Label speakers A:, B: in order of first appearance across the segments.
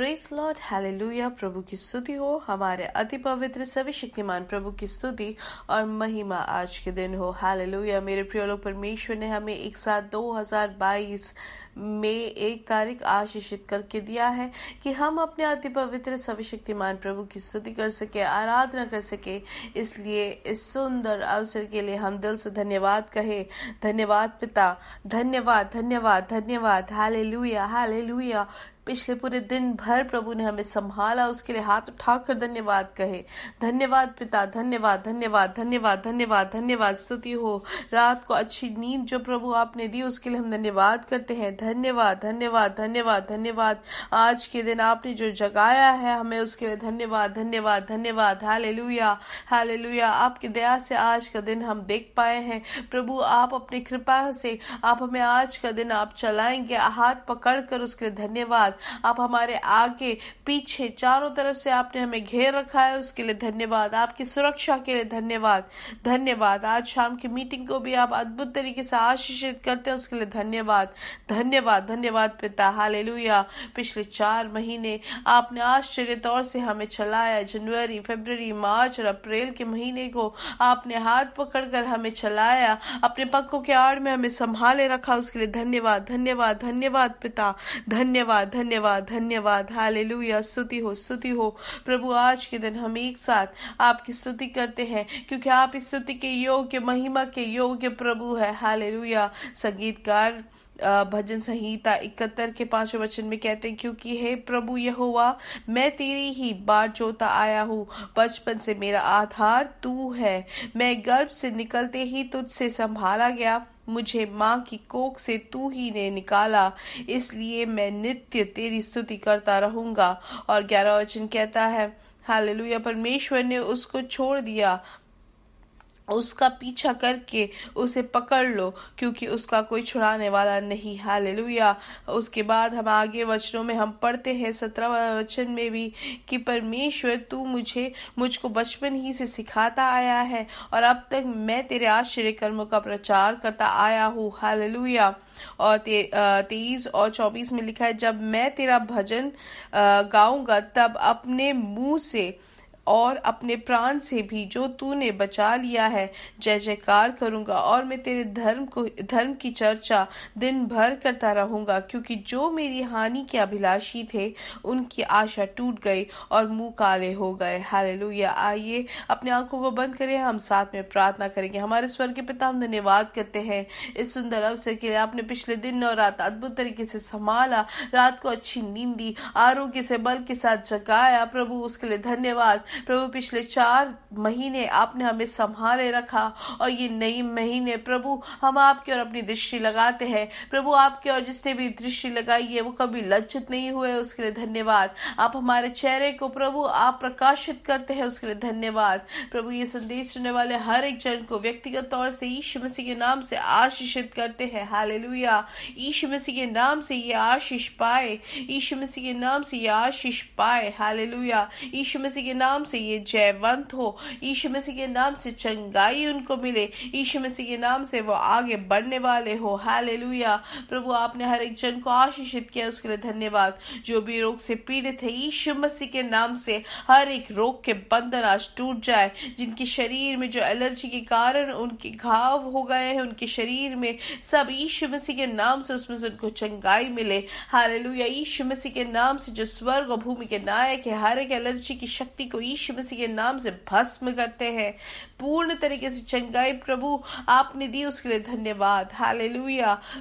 A: Press Lord hallelujah प्रभु की स्तुति हो हमारे अति पवित्र सभी शक्तिमान प्रभु की स्तुति और महिमा आज के दिन हो हालेलुया मेरे प्रिय लोग परमेश्वर ने हमें एक साथ 2022 में एक तारीख आशीषित करके दिया है कि हम अपने अति पवित्र सभी शक्तिमान प्रभु की स्तुति कर सके आराधना कर सके इसलिए इस सुंदर अवसर के लिए हम दिल से धन्यवाद कहे धन्यवाद पिता धन्यवाद धन्यवाद धन्यवाद हाले लुया पिछले पूरे दिन भर प्रभु ने हमें संभाला उसके लिए हाथ उठाकर धन्यवाद कहे धन्यवाद पिता धन्यवाद धन्यवाद धन्यवाद धन्यवाद धन्यवाद स्तुति हो रात को अच्छी नींद जो प्रभु आपने दी उसके लिए हम धन्यवाद करते हैं धन्यवाद धन्यवाद धन्यवाद धन्यवाद आज के दिन आपने जो जगाया है हमें उसके लिए धन्यवाद धन्यवाद धन्यवाद हाले लुया हाले लुया आपकी दया से आज का दिन हम देख पाए हैं प्रभु आप अपनी कृपा से आप हमें आज का दिन आप चलाएंगे हाथ पकड़ कर उसके लिए धन्यवाद आप हमारे आगे पीछे चारों तरफ से आपने हमें घेर रखा है उसके लिए धन्यवाद आपकी सुरक्षा के लिए धन्यवाद धन्यवाद आज शाम की मीटिंग को भी आप अद्भुत तरीके से आशीषित करते हैं उसके लिए धन्यवाद धन्यवाद धन्यवाद पिता हाल पिछले चार महीने आपने आश्चर्य तौर से हमें चलाया जनवरी फरवरी मार्च और अप्रैल के महीने को आपने हाथ पकड़कर हमें चलाया अपने पक्कों के आड़ में हमें संभाले रखा उसके लिए धन्यवाद धन्यवाद धन्यवाद पिता धन्यवाद धन्यवाद धन्यवाद हाले लुया स्तुति हो स्तुति हो प्रभु आज के दिन हम एक साथ आपकी स्तुति करते हैं क्योंकि आप इस स्तुति के योग्य महिमा के योग्य प्रभु है हाले लुया संगीतकार भजन संहिता इकहत्तर के पांचवें वचन में कहते हैं क्योंकि हे प्रभु यहोवा मैं तेरी ही बात जोता आया हूँ बचपन से मेरा आधार तू है मैं गर्भ से निकलते ही तुझसे संभाला गया मुझे माँ की कोख से तू ही ने निकाला इसलिए मैं नित्य तेरी स्तुति करता रहूंगा और ग्यारह वचन कहता है हाल परमेश्वर ने उसको छोड़ दिया उसका पीछा करके उसे पकड़ लो क्योंकि उसका कोई छुड़ाने वाला नहीं हाल उसके बाद हम आगे वचनों में हम पढ़ते हैं सत्रह वचन में भी कि परमेश्वर तू मुझे मुझको बचपन ही से सिखाता आया है और अब तक मैं तेरे आश्चर्य कर्मों का प्रचार करता आया हूँ हाल और तेईस और चौबीस में लिखा है जब मैं तेरा भजन गाऊंगा तब अपने मुंह से और अपने प्राण से भी जो तूने बचा लिया है जय जयकार करूंगा और मैं तेरे धर्म को धर्म की चर्चा दिन भर करता रहूंगा क्योंकि जो मेरी हानि के अभिलाषी थे उनकी आशा टूट गई और मुंह काले हो गए हाले आइए अपने आंखों को बंद करें हम साथ में प्रार्थना करेंगे हमारे स्वर्ग के पिता हम धन्यवाद करते हैं इस सुंदर अवसर के लिए आपने पिछले दिन और रात अद्भुत तरीके से संभाला रात को अच्छी नींद दी आरोग्य से बल के साथ जगाया प्रभु उसके लिए धन्यवाद प्रभु पिछले चार महीने आपने हमें संभाले रखा और ये नई महीने प्रभु हम आपकी और अपनी दृष्टि लगाते हैं प्रभु आपकी और जिसने भी दृष्टि लगाई है वो कभी लज्जित नहीं हुए उसके लिए धन्यवाद आप हमारे चेहरे को प्रभु आप प्रकाशित करते हैं उसके लिए धन्यवाद प्रभु ये संदेश सुनने वाले हर एक जन को व्यक्तिगत तौर से ईश्व मसीह के नाम से आशीषित करते हैं लुया ईश्व मसीह के नाम से ये आशीष पाए ईश मसीह के नाम से ये आशीष पाए लुया ईश्व मसीह के नाम नाम से ये जयवंत हो यीशु मसीह के नाम से चंगाई उनको मिले यीशु मसीह के नाम से वो आगे बढ़ने वाले हो हालेलुया प्रभु आपने हर एक जन को आशीषित किया उसके लिए धन्यवाद जो भी रोग से पीड़ित है यीशु मसीह के नाम से हर एक रोग के बंधन आज टूट जाए जिनके शरीर में जो एलर्जी के कारण उनके घाव हो गए हैं उनके शरीर में सब यीशु मसीह के नाम से उसमें से उनको चंगाई मिले हालेलुया यीशु मसीह के नाम से जो स्वर्ग और भूमि के नायक है हर एक एलर्जी की शक्ति को यीशु मसीह के नाम से भस्म करते हैं पूर्ण तरीके से चंगाई प्रभु आपने दी उसके लिए धन्यवाद हाल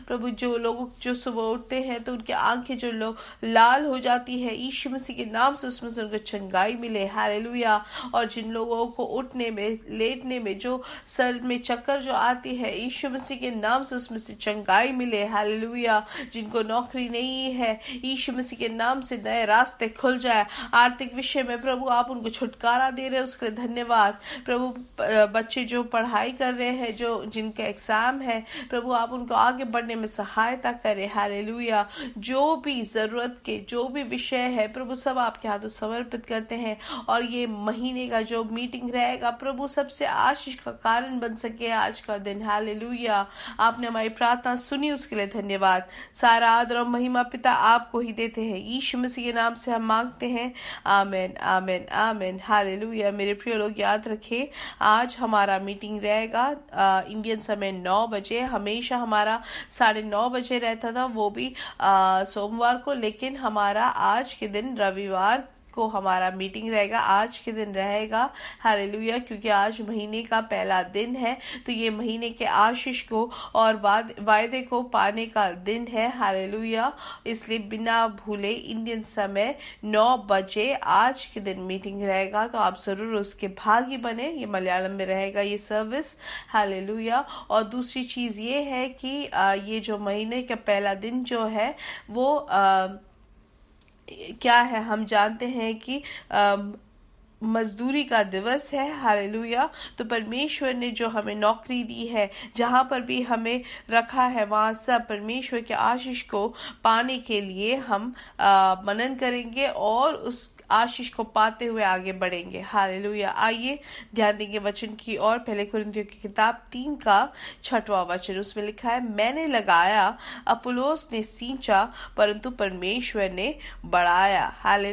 A: प्रभु जो लोग जो सुबह उठते हैं तो उनकी आंखें जो लोग लाल हो जाती है यीशु मसीह के नाम से उसमें से उनको चंगाई मिले हाल और जिन लोगों को उठने में लेटने में जो सर में चक्कर जो आती है यीशु मसीह के नाम से उसमें से चंगाई मिले हाल जिनको नौकरी नहीं है यीशु मसीह के नाम से नए रास्ते खुल जाए आर्थिक विषय में प्रभु आप उनको छुटकारा दे रहे हैं उसके लिए धन्यवाद प्रभु बच्चे जो पढ़ाई कर रहे हैं जो जिनके एग्जाम है प्रभु आप उनको आगे बढ़ने में सहायता करें हरे जो भी ज़रूरत के जो भी विषय है प्रभु सब आपके हाथों समर्पित करते हैं और ये महीने का जो मीटिंग रहेगा प्रभु सबसे आशीष का कारण बन सके आज का दिन हाले आपने हमारी प्रार्थना सुनी उसके लिए धन्यवाद सारा आदर और महिमा पिता आपको ही देते हैं ईश मसीह के नाम से हम मांगते हैं आमेन आमेन आमेन आमेन हालेलुया मेरे प्रिय लोग याद रखें आज हमारा मीटिंग रहेगा इंडियन समय नौ बजे हमेशा हमारा साढ़े नौ बजे रहता था वो भी सोमवार को लेकिन हमारा आज के दिन रविवार को हमारा मीटिंग रहेगा आज के दिन रहेगा हरे क्योंकि आज महीने का पहला दिन है तो ये महीने के आशीष को और वायदे को पाने का दिन है हरे इसलिए बिना भूले इंडियन समय नौ बजे आज के दिन मीटिंग रहेगा तो आप ज़रूर उसके भागी बने ये मलयालम में रहेगा ये सर्विस हालेलुया और दूसरी चीज़ ये है कि ये जो महीने का पहला दिन जो है वो आ, क्या है हम जानते हैं कि आ, मजदूरी का दिवस है हालेलुया तो परमेश्वर ने जो हमें नौकरी दी है जहाँ पर भी हमें रखा है वहाँ सब परमेश्वर के आशीष को पाने के लिए हम आ, मनन करेंगे और उस आशीष को पाते हुए आगे बढ़ेंगे हाल आइए ध्यान देंगे वचन की और पहले कुरिंदियों की किताब तीन का छठवा वचन उसमें लिखा है मैंने लगाया अपोलोस ने सींचा परंतु परमेश्वर ने बढ़ाया हाल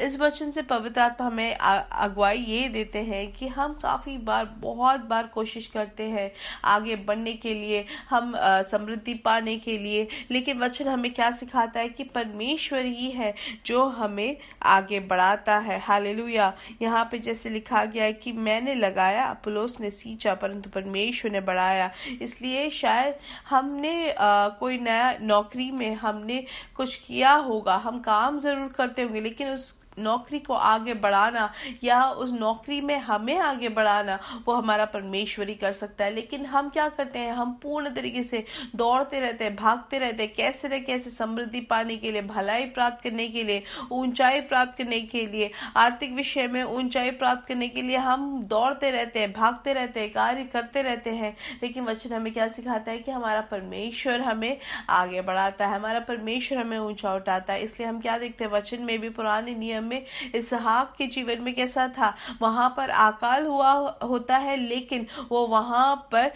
A: इस वचन से पवित्र आत्मा हमें अगुवाई ये देते हैं कि हम काफ़ी बार बहुत बार कोशिश करते हैं आगे बढ़ने के लिए हम समृद्धि पाने के लिए लेकिन वचन हमें क्या सिखाता है कि परमेश्वर ही है जो हमें आगे आगे बढ़ाता है हालेलुया यहाँ पे जैसे लिखा गया है कि मैंने लगाया अपलोस ने सींचा परंतु परमेश्वर ने बढ़ाया इसलिए शायद हमने आ, कोई नया नौकरी में हमने कुछ किया होगा हम काम ज़रूर करते होंगे लेकिन उस नौकरी को आगे बढ़ाना या उस नौकरी में हमें आगे बढ़ाना वो हमारा परमेश्वर ही कर सकता है लेकिन हम क्या करते हैं हम पूर्ण तरीके से दौड़ते रहते हैं भागते रहते हैं कैसे न कैसे समृद्धि पाने के लिए भलाई प्राप्त करने के लिए ऊंचाई प्राप्त करने के लिए आर्थिक विषय में ऊंचाई प्राप्त करने के लिए हम दौड़ते रहते हैं भागते रहते हैं कार्य करते रहते हैं लेकिन वचन हमें क्या सिखाता है कि हमारा परमेश्वर हमें आगे बढ़ाता है हमारा परमेश्वर हमें ऊंचा उठाता है इसलिए हम क्या देखते हैं वचन में भी पुराने नियम में इसहाक के जीवन में कैसा था वहां पर अकाल हुआ होता है लेकिन वो वहां पर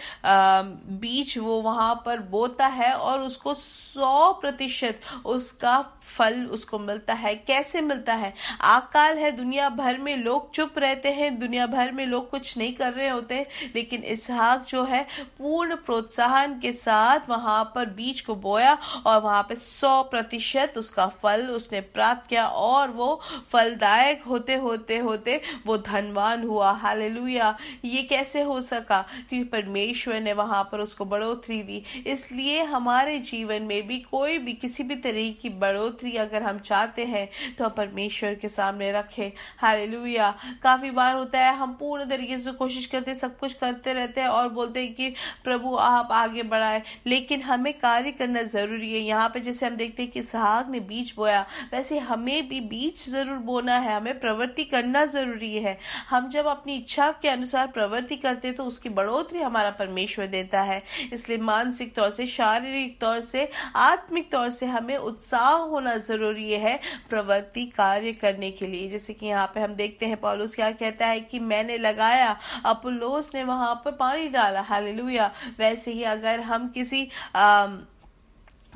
A: बीज वो वहां पर बोता है और उसको सौ प्रतिशत उसका फल उसको मिलता है कैसे मिलता है आकाल है दुनिया भर में लोग चुप रहते हैं दुनिया भर में लोग कुछ नहीं कर रहे होते लेकिन इसहाक जो है पूर्ण प्रोत्साहन के साथ वहां पर बीज को बोया और वहां पे सौ प्रतिशत उसका फल उसने प्राप्त किया और वो फलदायक होते होते होते वो धनवान हुआ हालेलुया ये कैसे हो सका क्योंकि परमेश्वर ने वहां पर उसको बढ़ोतरी दी इसलिए हमारे जीवन में भी कोई भी किसी भी तरह की बढ़ोतरी अगर हम चाहते हैं तो हम परमेश्वर के सामने रखें हालेलुया काफ़ी बार होता है हम पूर्ण तरीके से कोशिश करते सब कुछ करते रहते हैं और बोलते हैं कि प्रभु आप आगे बढ़ाए लेकिन हमें कार्य करना ज़रूरी है यहाँ पे जैसे हम देखते हैं कि सहाग ने बीज बोया वैसे हमें भी बीज जरूर बोना है हमें प्रवृत्ति करना जरूरी है हम जब अपनी इच्छा के अनुसार प्रवृत्ति करते हैं तो उसकी बढ़ोतरी हमारा परमेश्वर देता है इसलिए मानसिक तौर से शारीरिक तौर से आत्मिक तौर से हमें उत्साह होना जरूरी है प्रवृत्ति कार्य करने के लिए जैसे कि यहाँ पे हम देखते हैं पॉलोस क्या कहता है कि मैंने लगाया अपोलोस ने वहां पर पानी डाला हाल वैसे ही अगर हम किसी आ,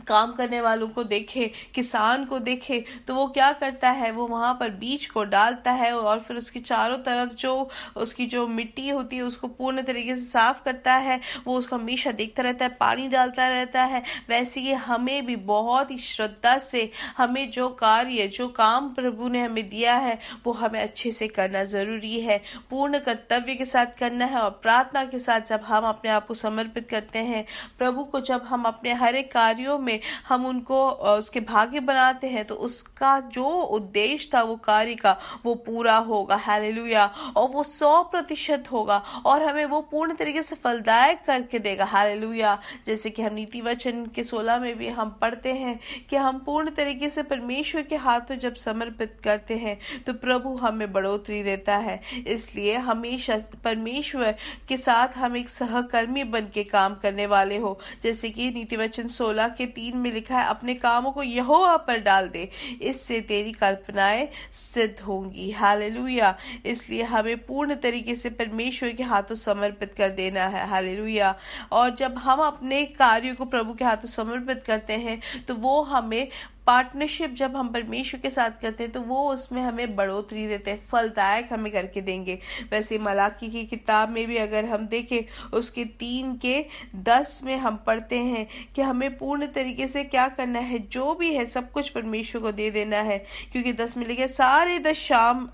A: काम करने वालों को देखे किसान को देखे तो वो क्या करता है वो वहाँ पर बीज को डालता है और फिर उसके चारों तरफ जो उसकी जो मिट्टी होती है उसको पूर्ण तरीके से साफ करता है वो उसको हमेशा देखता रहता है पानी डालता रहता है वैसे ही हमें भी बहुत ही श्रद्धा से हमें जो कार्य जो काम प्रभु ने हमें दिया है वो हमें अच्छे से करना ज़रूरी है पूर्ण कर्तव्य के साथ करना है और प्रार्थना के साथ जब हम अपने आप को समर्पित करते हैं प्रभु को जब हम अपने हर एक कार्यों में में हम उनको उसके भाग्य बनाते हैं तो उसका जो उद्देश्य था वो कार्य का वो पूरा होगा हालेलुया और वो सौ प्रतिशत होगा और हमें वो पूर्ण तरीके से फलदायक करके देगा हालेलुया जैसे कि हम नीति वचन के सोलह में भी हम पढ़ते हैं कि हम पूर्ण तरीके से परमेश्वर के हाथों जब समर्पित करते हैं तो प्रभु हमें बढ़ोतरी देता है इसलिए हमेशा परमेश्वर के साथ हम एक सहकर्मी बन के काम करने वाले हो जैसे कि नीति वचन सोलह के तीन में लिखा है अपने कामों को यहोवा पर डाल दे इससे तेरी कल्पनाएं सिद्ध होंगी हालेलुया इसलिए हमें पूर्ण तरीके से परमेश्वर के हाथों समर्पित कर देना है हालेलुया और जब हम अपने कार्यों को प्रभु के हाथों समर्पित करते हैं तो वो हमें पार्टनरशिप जब हम परमेश्वर के साथ करते हैं तो वो उसमें हमें बढ़ोतरी देते हैं फलदायक हमें करके देंगे वैसे मलाकी की किताब में भी अगर हम देखें उसके तीन के दस में हम पढ़ते हैं कि हमें पूर्ण तरीके से क्या करना है जो भी है सब कुछ परमेश्वर को दे देना है क्योंकि दस में लिखे सारे दशाम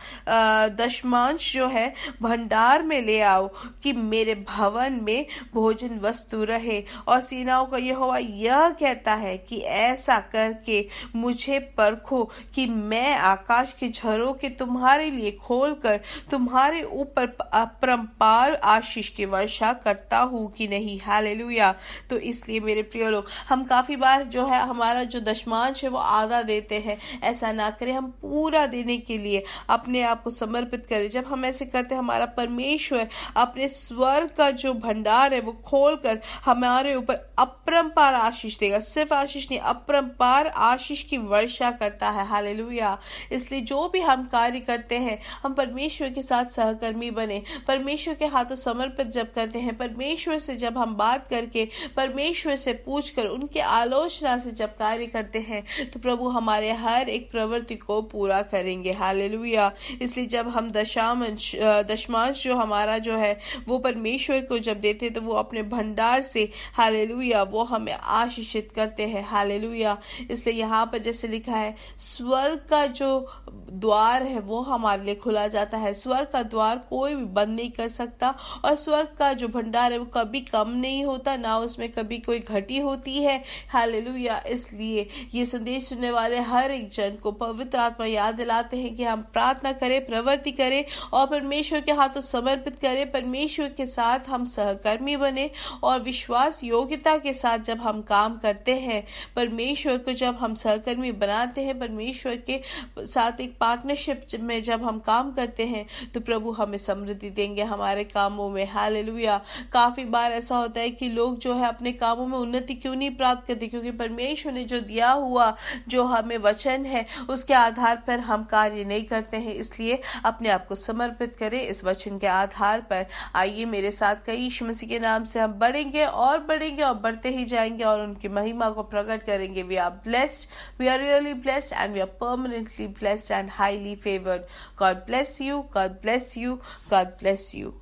A: दशमांश जो है भंडार में ले आओ कि मेरे भवन में भोजन वस्तु रहे और सेनाओं का यह हुआ यह कहता है कि ऐसा करके मुझे परखो कि मैं आकाश के झरों के तुम्हारे लिए खोल कर तुम्हारे ऊपर अपरम्पार आशीष की वर्षा करता हूँ कि नहीं हालेलुया तो इसलिए मेरे प्रिय लोग हम काफी बार जो है हमारा जो दशमांश है वो आधा देते हैं ऐसा ना करें हम पूरा देने के लिए अपने आप को समर्पित करें जब हम ऐसे करते हमारा परमेश्वर अपने स्वर का जो भंडार है वो खोल कर हमारे ऊपर अपरम्पार आशीष देगा सिर्फ आशीष नहीं अपरम्पार आशीष आशीष की वर्षा करता है हाल इसलिए जो भी हम कार्य करते हैं हम परमेश्वर के साथ सहकर्मी बने परमेश्वर के हाथों समर्पित जब करते हैं परमेश्वर से जब हम बात करके परमेश्वर से पूछ कर उनके आलोचना से जब कार्य करते हैं तो प्रभु हमारे हर एक प्रवृत्ति को पूरा करेंगे हाल इसलिए जब हम दशामंश दशमांश जो हमारा जो है वो परमेश्वर को जब देते तो वो अपने भंडार से हाल वो हमें आशीषित करते हैं हाल इसलिए यहाँ यहाँ पर जैसे लिखा है स्वर्ग का जो द्वार है वो हमारे लिए खुला जाता है स्वर्ग का द्वार कोई भी बंद नहीं कर सकता और स्वर्ग का जो भंडार है वो कभी कम नहीं होता ना उसमें कभी कोई घटी होती है हालेलुया इसलिए ये संदेश सुनने वाले हर एक जन को पवित्र आत्मा याद दिलाते हैं कि हम प्रार्थना करें प्रवृत्ति करें और परमेश्वर के हाथों समर्पित करें परमेश्वर के साथ हम सहकर्मी बने और विश्वास योग्यता के साथ जब हम काम करते हैं परमेश्वर को जब हम सह सहकर्मी बनाते हैं परमेश्वर के साथ एक पार्टनरशिप में जब हम काम करते हैं तो प्रभु हमें समृद्धि देंगे हमारे कामों में हालेलुया काफ़ी बार ऐसा होता है कि लोग जो है अपने कामों में उन्नति क्यों नहीं प्राप्त करते क्योंकि परमेश्वर ने जो दिया हुआ जो हमें वचन है उसके आधार पर हम कार्य नहीं करते हैं इसलिए अपने आप को समर्पित करें इस वचन के आधार पर आइए मेरे साथ कई मसीह के नाम से हम बढ़ेंगे और बढ़ेंगे और बढ़ते ही जाएंगे और उनकी महिमा को प्रकट करेंगे we are blessed We are really blessed and we are permanently blessed and highly favored. God bless you. God bless you. God bless you.